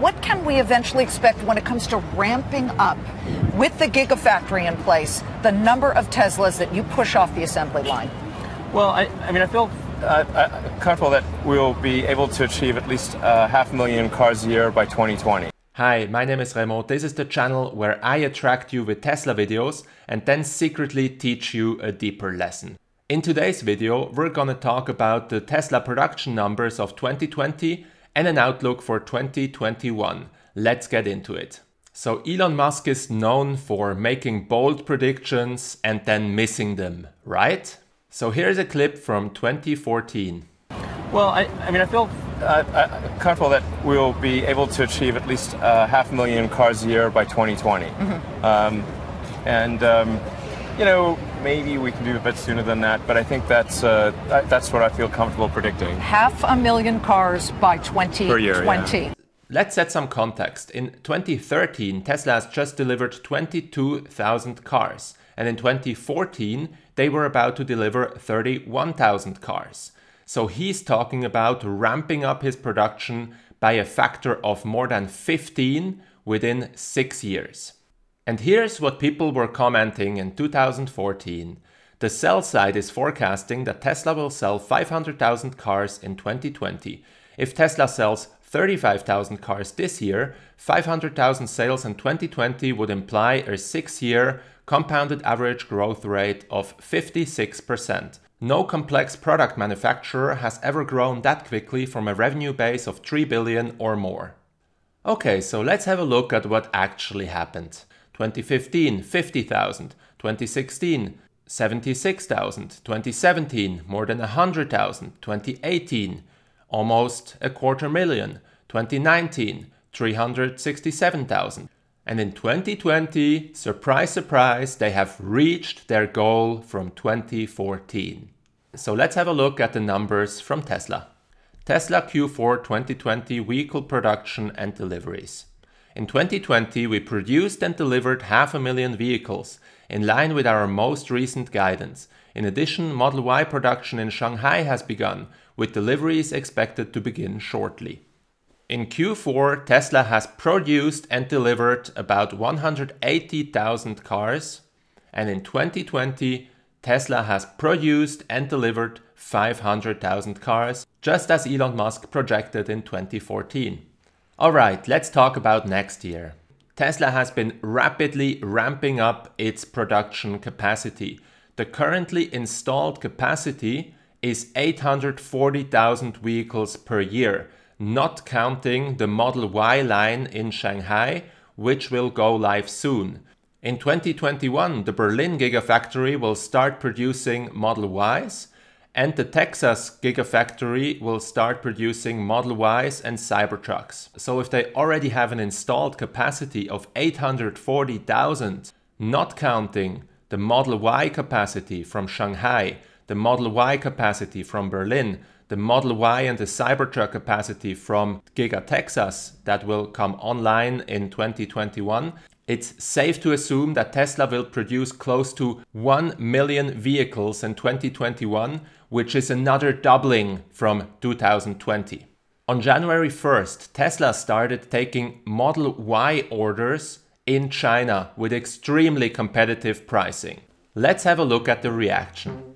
what can we eventually expect when it comes to ramping up with the gigafactory in place, the number of Teslas that you push off the assembly line? Well, I, I mean, I feel uh, uh comfortable that we'll be able to achieve at least uh, half a million cars a year by 2020. Hi, my name is Remo. This is the channel where I attract you with Tesla videos and then secretly teach you a deeper lesson. In today's video, we're gonna talk about the Tesla production numbers of 2020 and an outlook for 2021. Let's get into it. So Elon Musk is known for making bold predictions and then missing them, right? So here's a clip from 2014. Well, I, I mean, I feel uh, uh, comfortable that we'll be able to achieve at least uh, half a million cars a year by 2020. Mm -hmm. um, and, um, you know, maybe we can do a bit sooner than that, but I think that's uh, that's what I feel comfortable predicting. Half a million cars by 2020. Year, yeah. Let's set some context. In 2013, Tesla has just delivered 22,000 cars, and in 2014, they were about to deliver 31,000 cars. So he's talking about ramping up his production by a factor of more than 15 within six years. And here's what people were commenting in 2014. The sell side is forecasting that Tesla will sell 500,000 cars in 2020. If Tesla sells 35,000 cars this year, 500,000 sales in 2020 would imply a six year compounded average growth rate of 56%. No complex product manufacturer has ever grown that quickly from a revenue base of 3 billion or more. Okay, so let's have a look at what actually happened. 2015, 50,000, 2016, 76,000, 2017, more than 100,000, 2018, almost a quarter million, 2019, 367,000. And in 2020, surprise, surprise, they have reached their goal from 2014. So let's have a look at the numbers from Tesla. Tesla Q4 2020 vehicle production and deliveries. In 2020, we produced and delivered half a million vehicles, in line with our most recent guidance. In addition, Model Y production in Shanghai has begun, with deliveries expected to begin shortly. In Q4, Tesla has produced and delivered about 180,000 cars, and in 2020, Tesla has produced and delivered 500,000 cars, just as Elon Musk projected in 2014. Alright, let's talk about next year. Tesla has been rapidly ramping up its production capacity. The currently installed capacity is 840,000 vehicles per year, not counting the Model Y line in Shanghai, which will go live soon. In 2021, the Berlin Gigafactory will start producing Model Ys, and the Texas Gigafactory will start producing Model Ys and Cybertrucks. So if they already have an installed capacity of 840,000, not counting the Model Y capacity from Shanghai, the Model Y capacity from Berlin, the Model Y and the Cybertruck capacity from Giga Texas that will come online in 2021, it's safe to assume that Tesla will produce close to 1 million vehicles in 2021, which is another doubling from 2020. On January 1st, Tesla started taking Model Y orders in China with extremely competitive pricing. Let's have a look at the reaction.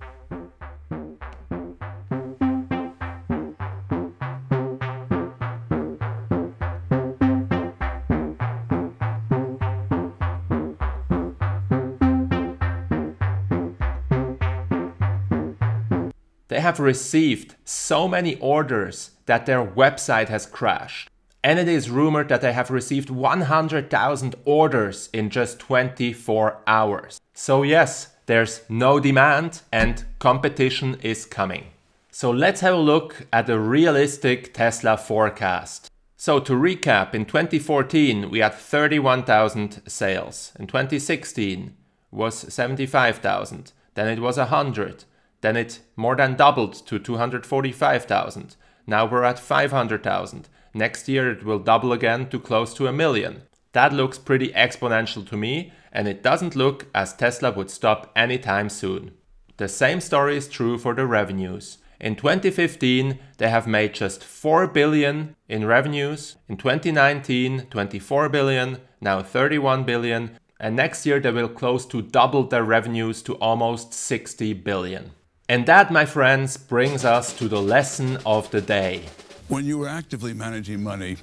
They have received so many orders that their website has crashed. And it is rumored that they have received 100,000 orders in just 24 hours. So yes, there's no demand and competition is coming. So let's have a look at a realistic Tesla forecast. So to recap, in 2014 we had 31,000 sales. In 2016 was 75,000. Then it was 100. Then it more than doubled to 245,000. Now we're at 500,000. Next year it will double again to close to a million. That looks pretty exponential to me, and it doesn't look as Tesla would stop anytime soon. The same story is true for the revenues. In 2015, they have made just 4 billion in revenues. In 2019, 24 billion, now 31 billion. And next year, they will close to double their revenues to almost 60 billion. And that, my friends, brings us to the lesson of the day. When you were actively managing money,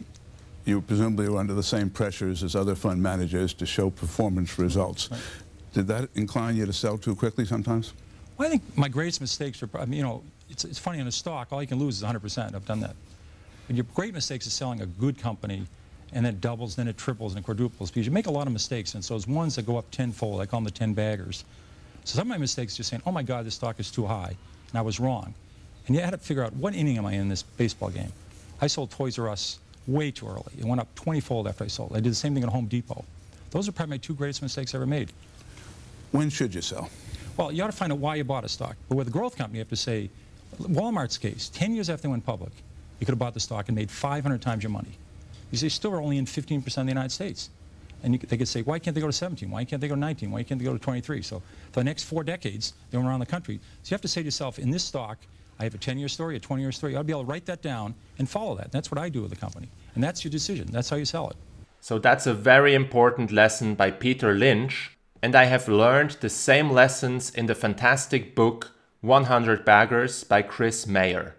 you presumably were under the same pressures as other fund managers to show performance results. Did that incline you to sell too quickly sometimes? Well, I think my greatest mistakes are, I mean, you know, it's, it's funny in a stock, all you can lose is 100%. I've done that. But your great mistakes is selling a good company and then it doubles, then it triples and it quadruples because you make a lot of mistakes. And so those ones that go up tenfold, I call them the 10 baggers. So some of my mistakes just saying, oh my God, this stock is too high, and I was wrong. And you had to figure out what inning am I in this baseball game. I sold Toys R Us way too early. It went up 20-fold after I sold. I did the same thing at Home Depot. Those are probably my two greatest mistakes I ever made. When should you sell? Well, you ought to find out why you bought a stock. But with a growth company, you have to say, Walmart's case, 10 years after they went public, you could have bought the stock and made 500 times your money. You they still are only in 15% of the United States. And they could say, why can't they go to 17? Why can't they go to 19? Why can't they go to 23? So for the next four decades, they went around the country. So you have to say to yourself, in this stock, I have a 10-year story, a 20-year story. i would be able to write that down and follow that. That's what I do with the company. And that's your decision. That's how you sell it. So that's a very important lesson by Peter Lynch. And I have learned the same lessons in the fantastic book 100 Baggers by Chris Mayer.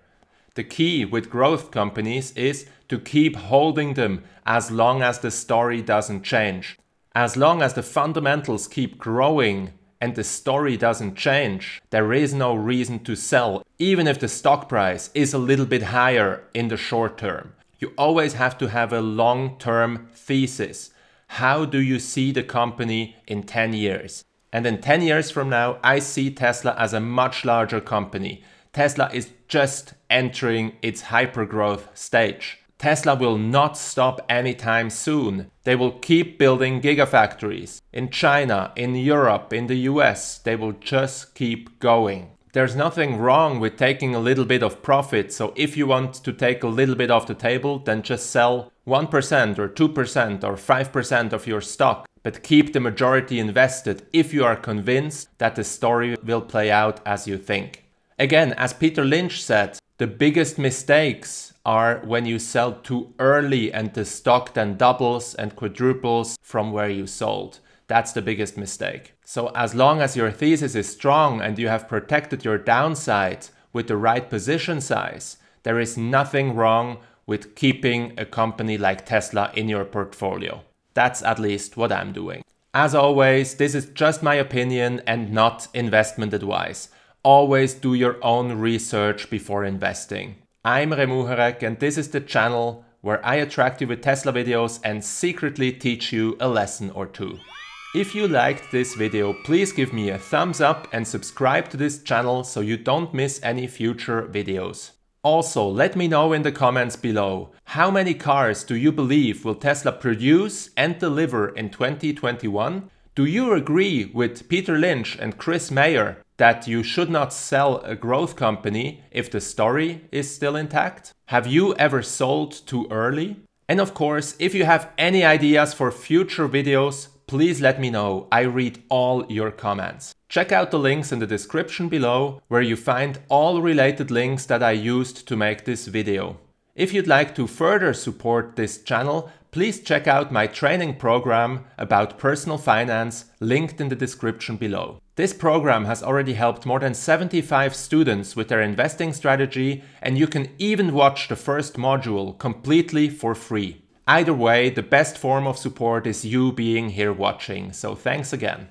The key with growth companies is to keep holding them as long as the story doesn't change. As long as the fundamentals keep growing and the story doesn't change, there is no reason to sell, even if the stock price is a little bit higher in the short term. You always have to have a long term thesis. How do you see the company in 10 years? And in 10 years from now, I see Tesla as a much larger company. Tesla is just entering its hypergrowth stage. Tesla will not stop anytime soon. They will keep building gigafactories in China, in Europe, in the US. They will just keep going. There's nothing wrong with taking a little bit of profit. So if you want to take a little bit off the table, then just sell 1% or 2% or 5% of your stock, but keep the majority invested if you are convinced that the story will play out as you think. Again, as Peter Lynch said, the biggest mistakes are when you sell too early and the stock then doubles and quadruples from where you sold. That's the biggest mistake. So, as long as your thesis is strong and you have protected your downside with the right position size, there is nothing wrong with keeping a company like Tesla in your portfolio. That's at least what I'm doing. As always, this is just my opinion and not investment advice always do your own research before investing. I'm Remu Harek and this is the channel where I attract you with Tesla videos and secretly teach you a lesson or two. If you liked this video, please give me a thumbs up and subscribe to this channel so you don't miss any future videos. Also, let me know in the comments below, how many cars do you believe will Tesla produce and deliver in 2021? Do you agree with Peter Lynch and Chris Mayer that you should not sell a growth company if the story is still intact? Have you ever sold too early? And of course, if you have any ideas for future videos, please let me know. I read all your comments. Check out the links in the description below where you find all related links that I used to make this video. If you'd like to further support this channel, please check out my training program about personal finance linked in the description below. This program has already helped more than 75 students with their investing strategy and you can even watch the first module completely for free. Either way, the best form of support is you being here watching, so thanks again.